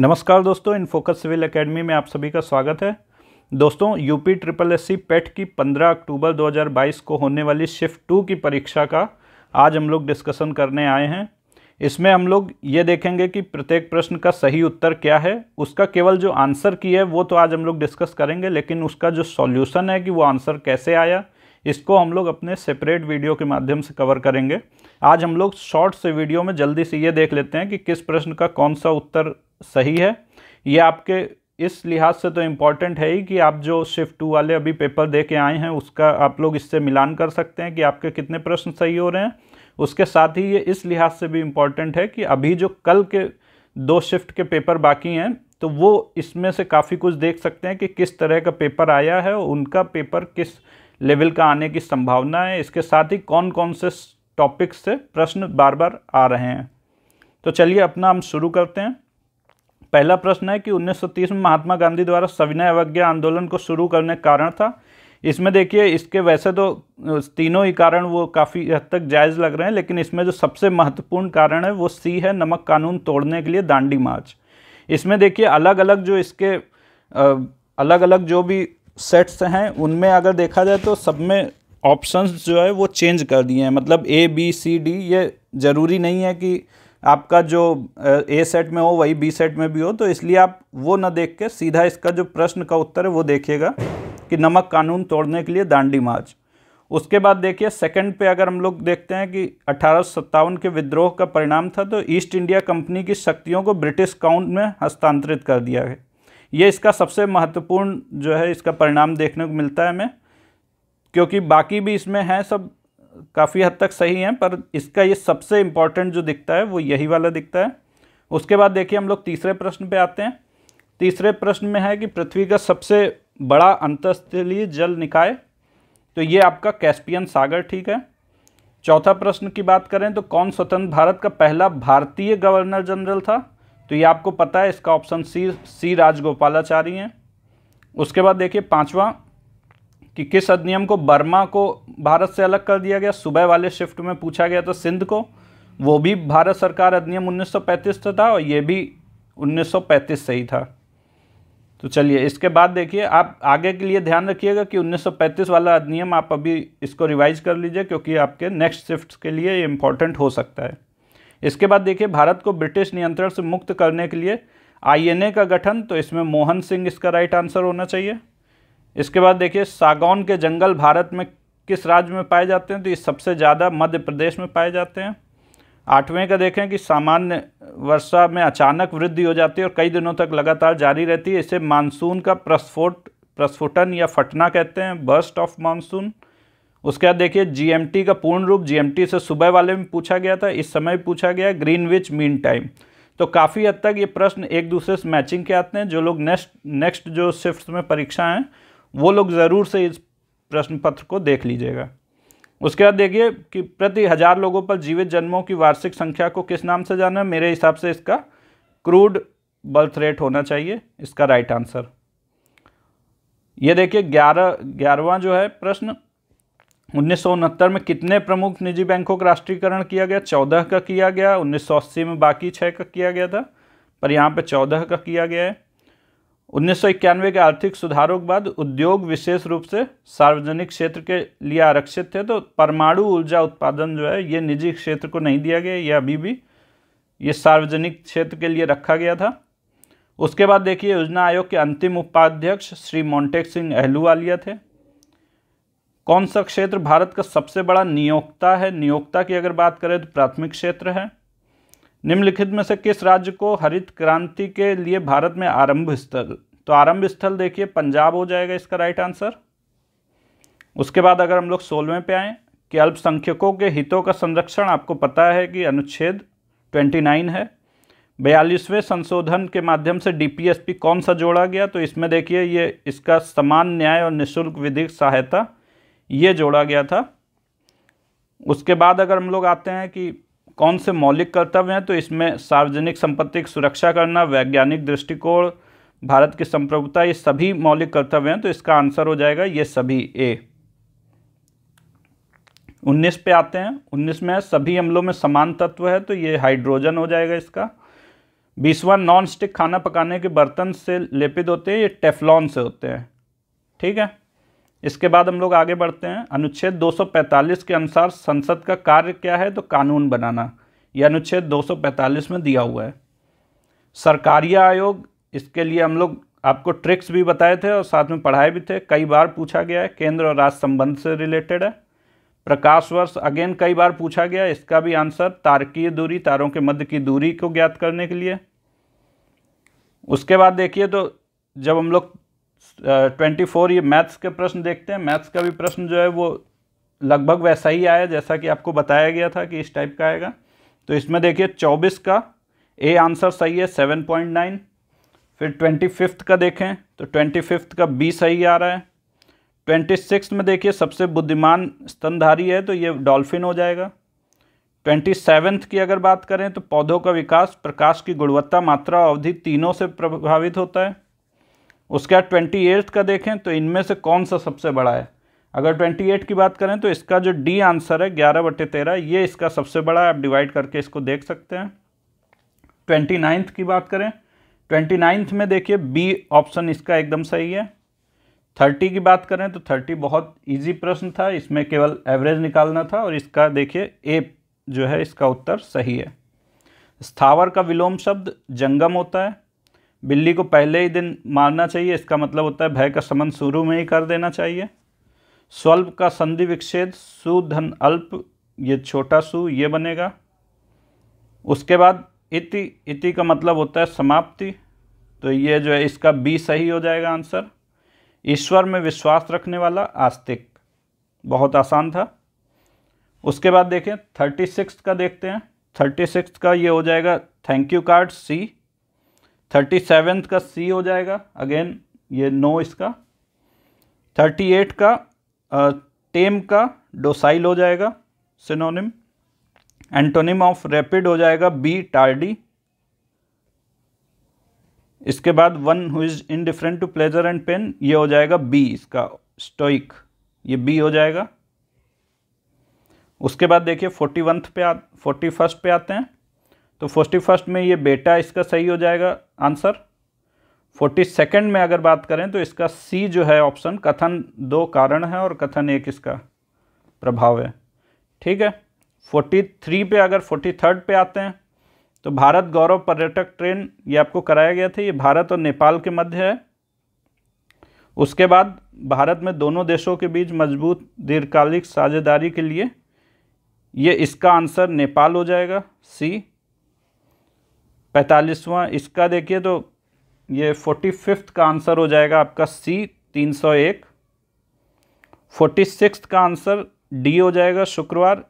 नमस्कार दोस्तों in focus civil academy में आप सभी का स्वागत है दोस्तों UP triple S C PET की 15 अक्टूबर 2022 को होने वाली शिफ्ट टू की परीक्षा का आज हम लोग डिस्कशन करने आए हैं इसमें हम लोग ये देखेंगे कि प्रत्येक प्रश्न का सही उत्तर क्या है उसका केवल जो आंसर की है वो तो आज हम लोग डिस्कस करेंगे लेकिन उसका जो सॉल्यूशन है कि वो आंसर कैसे आया इसको हम लोग अपने सेपरेट वीडियो के माध्यम से कवर करेंगे आज हम लोग शॉर्ट से वीडियो में जल्दी से ये देख लेते हैं कि किस प्रश्न का कौन सा उत्तर सही है ये आपके इस लिहाज से तो इम्पॉर्टेंट है ही कि आप जो शिफ्ट टू वाले अभी पेपर दे के आए हैं उसका आप लोग इससे मिलान कर सकते हैं कि आपके कितने प्रश्न सही हो रहे हैं उसके साथ ही ये इस लिहाज से भी इम्पॉर्टेंट है कि अभी जो कल के दो शिफ्ट के पेपर बाकी हैं तो वो इसमें से काफ़ी कुछ देख सकते हैं कि किस तरह का पेपर आया है और उनका पेपर किस लेवल का आने की संभावना है इसके साथ ही कौन कौन से टॉपिक्स से प्रश्न बार बार आ रहे हैं तो चलिए अपना हम शुरू करते हैं पहला प्रश्न है कि 1930 में महात्मा गांधी द्वारा सविनय अवज्ञा आंदोलन को शुरू करने का कारण था इसमें देखिए इसके वैसे तो तीनों ही कारण वो काफ़ी हद तक जायज़ लग रहे हैं लेकिन इसमें जो सबसे महत्वपूर्ण कारण है वो सी है नमक कानून तोड़ने के लिए दांडी मार्च इसमें देखिए अलग अलग जो इसके अलग अलग जो भी सेट्स हैं उनमें अगर देखा जाए तो सब में ऑप्शंस जो है वो चेंज कर दिए हैं मतलब ए बी सी डी ये ज़रूरी नहीं है कि आपका जो ए सेट में हो वही बी सेट में भी हो तो इसलिए आप वो ना देख के सीधा इसका जो प्रश्न का उत्तर है वो देखिएगा कि नमक कानून तोड़ने के लिए दांडी मार्च उसके बाद देखिए सेकंड पे अगर हम लोग देखते हैं कि अठारह के विद्रोह का परिणाम था तो ईस्ट इंडिया कंपनी की शक्तियों को ब्रिटिश काउंट में हस्तांतरित कर दिया है ये इसका सबसे महत्वपूर्ण जो है इसका परिणाम देखने को मिलता है हमें क्योंकि बाकी भी इसमें हैं सब काफ़ी हद तक सही हैं पर इसका ये सबसे इम्पॉर्टेंट जो दिखता है वो यही वाला दिखता है उसके बाद देखिए हम लोग तीसरे प्रश्न पे आते हैं तीसरे प्रश्न में है कि पृथ्वी का सबसे बड़ा अंतस्थलीय जल निकाय तो ये आपका कैस्पियन सागर ठीक है चौथा प्रश्न की बात करें तो कौन स्वतंत्र भारत का पहला भारतीय गवर्नर जनरल था तो ये आपको पता है इसका ऑप्शन सी सी राजगोपालाचारी हैं उसके बाद देखिए पांचवा कि किस अधिनियम को बर्मा को भारत से अलग कर दिया गया सुबह वाले शिफ्ट में पूछा गया था सिंध को वो भी भारत सरकार अधिनियम 1935 था और ये भी 1935 से ही था तो चलिए इसके बाद देखिए आप आगे के लिए ध्यान रखिएगा कि 1935 वाला अधिनियम आप अभी इसको रिवाइज कर लीजिए क्योंकि आपके नेक्स्ट शिफ्ट के लिए ये इम्पोर्टेंट हो सकता है इसके बाद देखिए भारत को ब्रिटिश नियंत्रण से मुक्त करने के लिए आईएनए का गठन तो इसमें मोहन सिंह इसका राइट आंसर होना चाहिए इसके बाद देखिए सागौन के जंगल भारत में किस राज्य में पाए जाते हैं तो ये सबसे ज़्यादा मध्य प्रदेश में पाए जाते हैं आठवें का देखें कि सामान्य वर्षा में अचानक वृद्धि हो जाती है और कई दिनों तक लगातार जारी रहती है इसे मानसून का प्रस्फोट प्रस्फुटन या फटना कहते हैं बर्स्ट ऑफ मानसून उसके बाद देखिए जीएमटी का पूर्ण रूप जीएमटी से सुबह वाले में पूछा गया था इस समय पूछा गया ग्रीनविच मीन टाइम तो काफ़ी हद तक ये प्रश्न एक दूसरे से मैचिंग के आते हैं जो लोग नेक्स्ट नेक्स्ट जो शिफ्ट में परीक्षा हैं वो लोग ज़रूर से इस प्रश्न पत्र को देख लीजिएगा उसके बाद देखिए कि प्रति हज़ार लोगों पर जीवित जन्मों की वार्षिक संख्या को किस नाम से जाना है मेरे हिसाब से इसका क्रूड बर्थ रेट होना चाहिए इसका राइट आंसर ये देखिए ग्यारह ग्यारहवा जो है प्रश्न उन्नीस में कितने प्रमुख निजी बैंकों का राष्ट्रीयकरण किया गया चौदह का किया गया उन्नीस में बाकी छः का किया गया था पर यहाँ पे चौदह का किया गया है उन्नीस के आर्थिक सुधारों के बाद उद्योग विशेष रूप से सार्वजनिक क्षेत्र के लिए आरक्षित थे तो परमाणु ऊर्जा उत्पादन जो है ये निजी क्षेत्र को नहीं दिया गया ये अभी भी ये सार्वजनिक क्षेत्र के लिए रखा गया था उसके बाद देखिए योजना आयोग के अंतिम उपाध्यक्ष श्री मोन्टेक सिंह अहलूवालिया थे कौन सा क्षेत्र भारत का सबसे बड़ा नियोक्ता है नियोक्ता की अगर बात करें तो प्राथमिक क्षेत्र है निम्नलिखित में से किस राज्य को हरित क्रांति के लिए भारत में आरंभ स्थल तो आरंभ स्थल देखिए पंजाब हो जाएगा इसका राइट आंसर उसके बाद अगर हम लोग सोलहवें पे आएँ कि अल्पसंख्यकों के हितों का संरक्षण आपको पता है कि अनुच्छेद 29 है बयालीसवें संशोधन के माध्यम से डीपीएसपी कौन सा जोड़ा गया तो इसमें देखिए ये इसका समान न्याय और निःशुल्क विधिक सहायता ये जोड़ा गया था उसके बाद अगर हम लोग आते हैं कि कौन से मौलिक कर्तव्य हैं तो इसमें सार्वजनिक संपत्ति की सुरक्षा करना वैज्ञानिक दृष्टिकोण भारत की संप्रभुता ये सभी मौलिक कर्तव्य हैं तो इसका आंसर हो जाएगा ये सभी ए उन्नीस पे आते हैं उन्नीस में है सभी अम्लों में समान तत्व है तो ये हाइड्रोजन हो जाएगा इसका बीसवा नॉन स्टिक खाना पकाने के बर्तन से लेपित होते हैं ये टेफलॉन से होते हैं ठीक है इसके बाद हम लोग आगे बढ़ते हैं अनुच्छेद 245 के अनुसार संसद का कार्य क्या है तो कानून बनाना यह अनुच्छेद 245 में दिया हुआ है सरकारी आयोग इसके लिए हम लोग आपको ट्रिक्स भी बताए थे और साथ में पढ़ाए भी थे कई बार पूछा गया है केंद्र और राज्य संबंध से रिलेटेड है प्रकाश वर्ष अगेन कई बार पूछा गया इसका भी आंसर तारकीय दूरी तारों के मध्य की दूरी को ज्ञात करने के लिए उसके बाद देखिए तो जब हम लोग ट्वेंटी फोर ये मैथ्स के प्रश्न देखते हैं मैथ्स का भी प्रश्न जो है वो लगभग वैसा ही आया जैसा कि आपको बताया गया था कि इस टाइप का आएगा तो इसमें देखिए चौबीस का ए आंसर सही है सेवन पॉइंट नाइन फिर ट्वेंटी फिफ्थ का देखें तो ट्वेंटी फिफ्थ का बी सही आ रहा है ट्वेंटी सिक्स में देखिए सबसे बुद्धिमान स्तनधारी है तो ये डॉल्फिन हो जाएगा ट्वेंटी सेवन्थ की अगर बात करें तो पौधों का विकास प्रकाश की गुणवत्ता मात्रा अवधि तीनों से प्रभावित होता है उसके बाद ट्वेंटी एट का देखें तो इनमें से कौन सा सबसे बड़ा है अगर ट्वेंटी एट की बात करें तो इसका जो डी आंसर है ग्यारह बटे तेरह ये इसका सबसे बड़ा है आप डिवाइड करके इसको देख सकते हैं ट्वेंटी नाइन्थ की बात करें ट्वेंटी नाइन्थ में देखिए बी ऑप्शन इसका एकदम सही है थर्टी की बात करें तो थर्टी बहुत ईजी प्रश्न था इसमें केवल एवरेज निकालना था और इसका देखिए ए जो है इसका उत्तर सही है स्थावर का विलोम शब्द जंगम होता है बिल्ली को पहले ही दिन मारना चाहिए इसका मतलब होता है भय का समन शुरू में ही कर देना चाहिए स्वल्प का संधि विक्षेद सुधन अल्प ये छोटा सु ये बनेगा उसके बाद इति इति का मतलब होता है समाप्ति तो ये जो है इसका बी सही हो जाएगा आंसर ईश्वर में विश्वास रखने वाला आस्तिक बहुत आसान था उसके बाद देखें थर्टी सिक्स का देखते हैं थर्टी सिक्स का ये हो जाएगा thank you card C thirty seventh का सी हो जाएगा अगेन ये नो इसका थर्टी एट का टेम का डोसाइल हो जाएगा सिनोनिम एंटोनिम ऑफ रैपिड हो जाएगा बी टार्डी इसके बाद one who is indifferent to pleasure and pain ये हो जाएगा बी इसका स्टोइक ये बी हो जाएगा उसके बाद देखिए फोर्टी वंथ पे आ फोर्टी फर्स्ट पे आते हैं तो फोर्टी फर्स्ट में ये बेटा इसका सही हो जाएगा आंसर फोर्टी सेकेंड में अगर बात करें तो इसका सी जो है ऑप्शन कथन दो कारण है और कथन एक इसका प्रभाव है ठीक है फोर्टी थ्री पे अगर फोर्टी थर्ड पर आते हैं तो भारत गौरव पर्यटक ट्रेन ये आपको कराया गया था ये भारत और नेपाल के मध्य है उसके बाद भारत में दोनों देशों के बीच मजबूत दीर्घकालिक साझेदारी के लिए ये इसका आंसर नेपाल हो जाएगा सी पैंतालीसवां इसका देखिए तो ये फोर्टी फिफ्थ का आंसर हो जाएगा आपका सी तीन सौ एक फोर्टी सिक्स का आंसर डी हो जाएगा शुक्रवार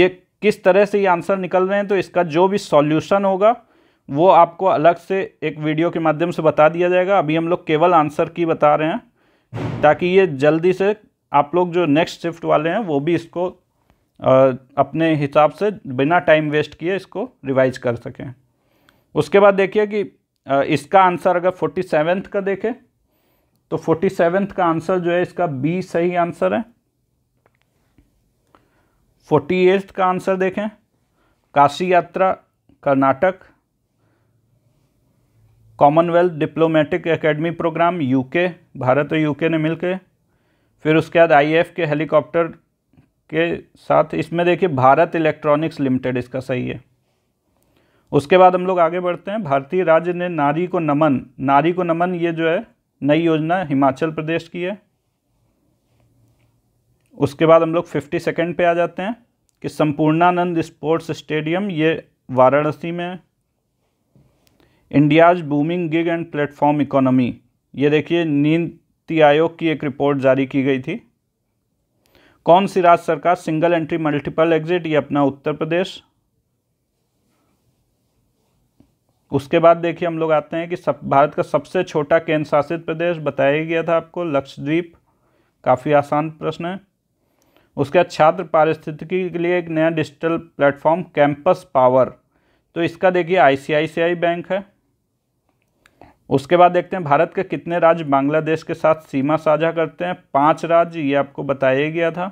ये किस तरह से ये आंसर निकल रहे हैं तो इसका जो भी सॉल्यूशन होगा वो आपको अलग से एक वीडियो के माध्यम से बता दिया जाएगा अभी हम लोग केवल आंसर की बता रहे हैं ताकि ये जल्दी से आप लोग जो नेक्स्ट शिफ्ट वाले हैं वो भी इसको अपने हिसाब से बिना टाइम वेस्ट किए इसको रिवाइज कर सकें उसके बाद देखिए कि इसका आंसर अगर फोर्टी सेवेंथ का देखें तो फोर्टी सेवेंथ का आंसर जो है इसका बी सही आंसर है फोर्टी एट्थ का आंसर देखें Kashi Yatra Karnataka Commonwealth Diplomatic Academy programme UK Bharat और यूके ने मिलकर फिर उसके बाद आईएफ के हेलीकॉप्टर के साथ इसमें देखिए भारत इलेक्ट्रॉनिक्स लिमिटेड इसका सही है उसके बाद हम लोग आगे बढ़ते हैं भारतीय राज्य ने नारी को नमन नारी को नमन ये जो है नई योजना हिमाचल प्रदेश की है उसके बाद हम लोग फिफ्टी सेकेंड पे आ जाते हैं कि संपूर्णानंद स्पोर्ट्स स्टेडियम ये वाराणसी में है India's booming gig and platform economy ये देखिए नीति आयोग की एक रिपोर्ट जारी की गई थी कौन सी राज्य सरकार सिंगल एंट्री मल्टीपल एग्जिट ये अपना उत्तर प्रदेश उसके बाद देखिए हम लोग आते हैं कि सब भारत का सबसे छोटा केंद्र शासित प्रदेश बताया गया था आपको लक्षद्वीप काफ़ी आसान प्रश्न है उसके बाद छात्र पारिस्थितिकी के लिए एक नया डिजिटल प्लेटफॉर्म कैंपस पावर तो इसका देखिए आईसीआईसीआई बैंक है उसके बाद देखते हैं भारत के कितने राज्य बांग्लादेश के साथ सीमा साझा करते हैं पाँच राज्य ये आपको बताया गया था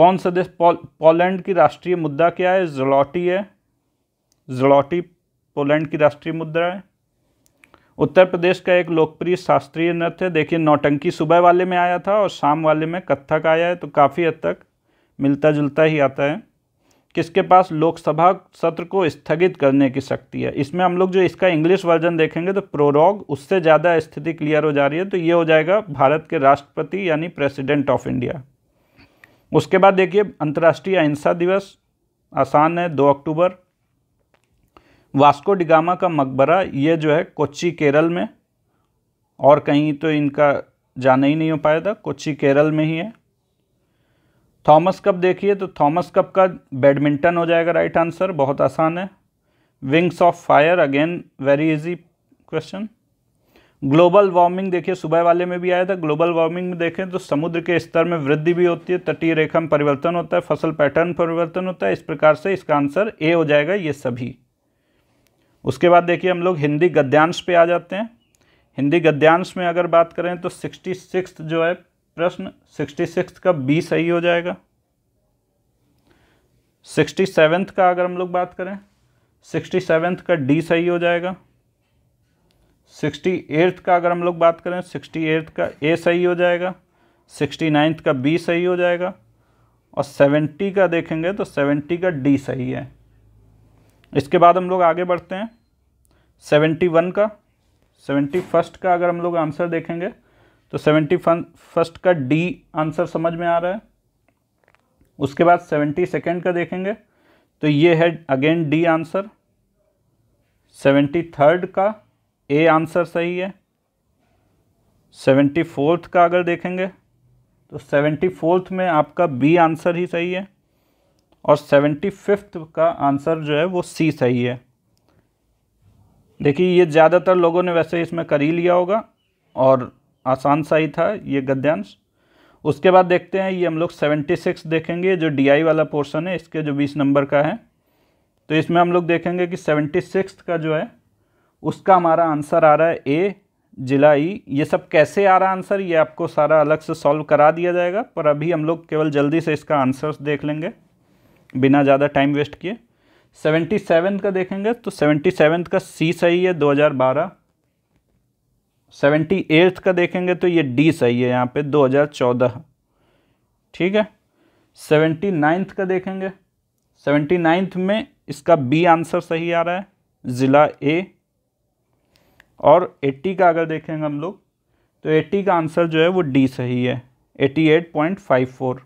कौन सा देश पोलैंड की राष्ट्रीय मुद्दा क्या है जलौटी है जलौटी पोलैंड की राष्ट्रीय मुद्रा है उत्तर प्रदेश का एक लोकप्रिय शास्त्रीय नृत्य है देखिए नौटंकी सुबह वाले में आया था और शाम वाले में कत्थक आया है तो काफ़ी हद तक मिलता जुलता ही आता है किसके पास लोकसभा सत्र को स्थगित करने की शक्ति है इसमें हम लोग जो इसका इंग्लिश वर्जन देखेंगे तो प्रोरोग उससे ज़्यादा स्थिति क्लियर हो जा रही है तो ये हो जाएगा भारत के राष्ट्रपति यानी प्रेसिडेंट ऑफ इंडिया उसके बाद देखिए अंतर्राष्ट्रीय अहिंसा दिवस आसान है दो अक्टूबर वास्को डिगामा का मकबरा ये जो है कोच्चि केरल में और कहीं तो इनका जाना ही नहीं हो पाया था कोच्चि केरल में ही है थॉमस कप देखिए तो थॉमस कप का बैडमिंटन हो जाएगा राइट आंसर बहुत आसान है Wings of Fire again very easy question global warming देखिए सुबह वाले में भी आया था ग्लोबल वार्मिंग में देखें तो समुद्र के स्तर में वृद्धि भी होती है तटीय रेखा में परिवर्तन होता है फसल पैटर्न परिवर्तन होता है इस प्रकार से इसका आंसर ए हो जाएगा ये सभी उसके बाद देखिए हम लोग हिंदी गद्यांश पे आ जाते हैं हिंदी गद्यांश में अगर बात करें तो सिक्सटी सिक्स जो है प्रश्न सिक्सटी सिक्स का बी सही हो जाएगा सिक्सटी सेवेंथ का अगर हम लोग बात करें सिक्सटी सेवेंथ का डी सही हो जाएगा सिक्सटी एट्थ का अगर हम लोग बात करें सिक्सटी एट्थ का ए सही हो जाएगा सिक्सटी नाइन्थ का बी सही हो जाएगा और सेवेंटी का देखेंगे तो सेवेंटी का डी सही है इसके बाद हम लोग आगे बढ़ते हैं सेवेंटी वन का सेवेंटी फर्स्ट का अगर हम लोग आंसर देखेंगे तो सेवेंटी फर्स्ट का डी आंसर समझ में आ रहा है उसके बाद सेवेंटी सेकेंड का देखेंगे तो ये है again D answer seventy third का ए आंसर सही है सेवेंटी फोर्थ का अगर देखेंगे तो सेवेंटी फोर्थ में आपका बी आंसर ही सही है और सेवेंटी फिफ्थ का आंसर जो है वो सी सही है देखिए ये ज़्यादातर लोगों ने वैसे इसमें कर ही लिया होगा और आसान सा ही था ये गद्यांश उसके बाद देखते हैं ये हम लोग सेवेंटी सिक्स देखेंगे जो डी आई वाला पोर्शन है इसके जो बीस नंबर का है तो इसमें हम लोग देखेंगे कि सेवेंटी सिक्स का जो है उसका हमारा आंसर आ रहा है ए जिला ई ये सब कैसे आ रहा आंसर ये आपको सारा अलग से सॉल्व करा दिया जाएगा पर अभी हम लोग केवल जल्दी से इसका आंसर देख लेंगे बिना ज़्यादा टाइम वेस्ट किए सेवेंटी सेवन का देखेंगे तो सेवेंटी सेवन का सी सही है दो हज़ार बारह सेवेंटी एट्थ का देखेंगे तो ये डी सही है यहाँ पे दो हज़ार चौदह ठीक है सेवेंटी नाइन्थ का देखेंगे सेवेंटी नाइन्थ में इसका बी आंसर सही आ रहा है ज़िला ए और एट्टी का अगर देखेंगे हम लोग तो एट्टी का आंसर जो है वो डी सही है eighty eight point five four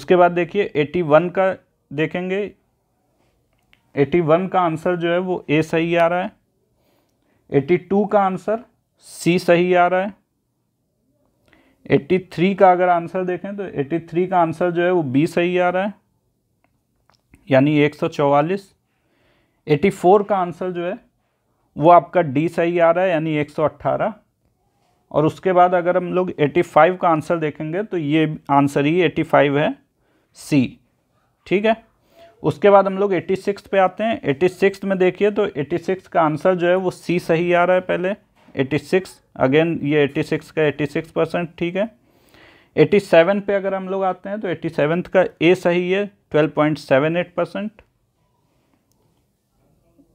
उसके बाद देखिए एटी वन का देखेंगे एटी वन का आंसर जो है वो ए सही आ रहा है एटी टू का आंसर सी सही आ रहा है एट्टी थ्री का अगर आंसर देखें तो एट्टी थ्री का आंसर जो है वो बी सही आ रहा है यानी एक सौ चौवालीस एटी फोर का आंसर जो है वो आपका डी सही आ रहा है यानी एक सौ अट्ठारह और उसके बाद अगर हम लोग एटी फाइव का आंसर देखेंगे तो ये आंसर ही एटी फाइव है सी ठीक है उसके बाद हम लोग एट्टी सिक्स पे आते हैं एट्टी सिक्स में देखिए तो एट्टी सिक्स का आंसर जो है वो सी सही आ रहा है पहले एट्टी सिक्स अगेन ये एट्टी सिक्स का एट्टी सिक्स परसेंट ठीक है एट्टी सेवन पे अगर हम लोग आते हैं तो एट्टी सेवन का ए सही है twelve point seven eight percent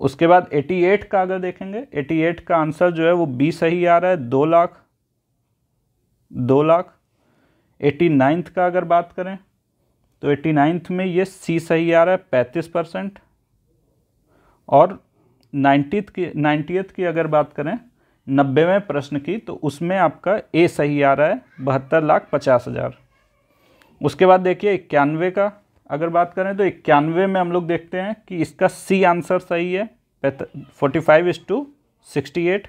उसके बाद एटी एट का अगर देखेंगे एटी एट का आंसर जो है वो बी सही आ रहा है दो लाख दो लाख एटी नाइन्थ का अगर बात करें तो एट्टी नाइन्थ में ये सी सही आ रहा है पैंतीस परसेंट और नाइन्टीथ की नाइन्टीथ की अगर बात करें नब्बेवें प्रश्न की तो उसमें आपका ए सही आ रहा है बहत्तर लाख पचास हज़ार उसके बाद देखिए इक्यानवे का अगर बात करें तो इक्यानवे में हम लोग देखते हैं कि इसका सी आंसर सही है forty five is to sixty eight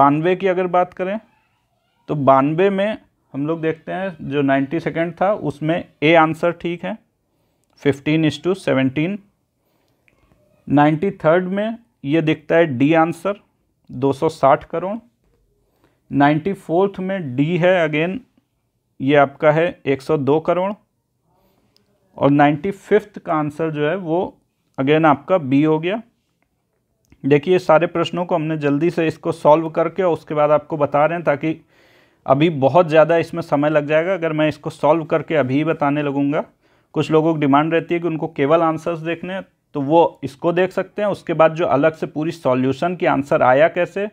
बानवे की अगर बात करें तो बानवे में हम लोग देखते हैं जो नाइन्टी सेकेंड था उसमें ए आंसर ठीक है fifteen is to seventeen ninety third में ये दिखता है D answer 260 crore ninety fourth में डी है अगेन ये आपका है 102 करोड़ और नाइन्टी फिफ्थ का आंसर जो है वो अगेन आपका बी हो गया देखिए सारे प्रश्नों को हमने जल्दी से इसको सॉल्व करके और उसके बाद आपको बता रहे हैं ताकि अभी बहुत ज़्यादा इसमें समय लग जाएगा अगर मैं इसको सॉल्व करके अभी बताने लगूँगा कुछ लोगों की डिमांड रहती है कि उनको केवल आंसर्स देखने तो वो इसको देख सकते हैं उसके बाद जो अलग से पूरी सॉल्यूशन की आंसर आया कैसे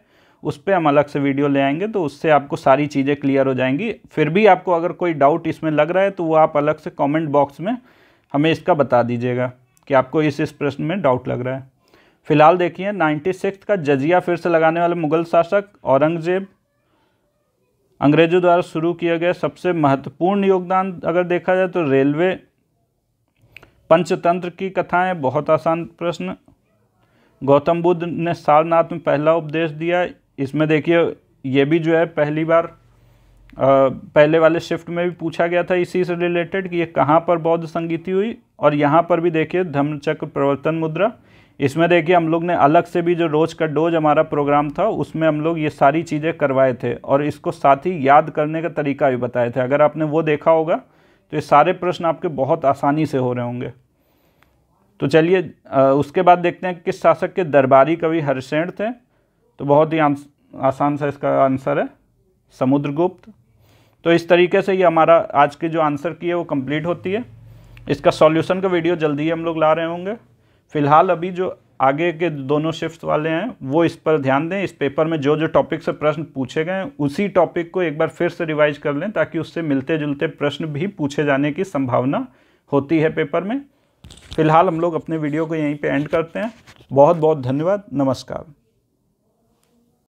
उस पर हम अलग से वीडियो ले आएंगे तो उससे आपको सारी चीज़ें क्लियर हो जाएंगी फिर भी आपको अगर कोई डाउट इसमें लग रहा है तो वो आप अलग से कमेंट बॉक्स में हमें इसका बता दीजिएगा कि आपको इस इस प्रश्न में डाउट लग रहा है फिलहाल देखिए नाइन्टी सिक्स का जजिया फिर से लगाने वाले मुगल शासक औरंगजेब अंग्रेज़ों द्वारा शुरू किया गया सबसे महत्वपूर्ण योगदान अगर देखा जाए तो रेलवे पंचतंत्र की कथाएं बहुत आसान प्रश्न गौतम बुद्ध ने सारनाथ में पहला उपदेश दिया इसमें देखिए ये भी जो है पहली बार आ, पहले वाले शिफ्ट में भी पूछा गया था इसी से रिलेटेड कि ये कहाँ पर बौद्ध संगीति हुई और यहाँ पर भी देखिए धम्मचक्र प्रवर्तन मुद्रा इसमें देखिए हम लोग ने अलग से भी जो रोज़ का डोज हमारा प्रोग्राम था उसमें हम लोग ये सारी चीज़ें करवाए थे और इसको साथ ही याद करने का तरीका भी बताए थे अगर आपने वो देखा होगा तो ये सारे प्रश्न आपके बहुत आसानी से हो रहे होंगे तो चलिए उसके बाद देखते हैं किस शासक के दरबारी कवि हरसेण थे तो बहुत ही आसान सा इसका आंसर है समुद्रगुप्त तो इस तरीके से ये हमारा आज की जो आंसर की है वो कंप्लीट होती है इसका सॉल्यूशन का वीडियो जल्दी ही हम लोग ला रहे होंगे फिलहाल अभी जो आगे के दोनों शिफ्ट वाले हैं वो इस पर ध्यान दें इस पेपर में जो जो टॉपिक से प्रश्न पूछे गए हैं उसी टॉपिक को एक बार फिर से रिवाइज कर लें ताकि उससे मिलते जुलते प्रश्न भी पूछे जाने की संभावना होती है पेपर में फिलहाल हम लोग अपने वीडियो को यहीं पे एंड करते हैं बहुत बहुत धन्यवाद नमस्कार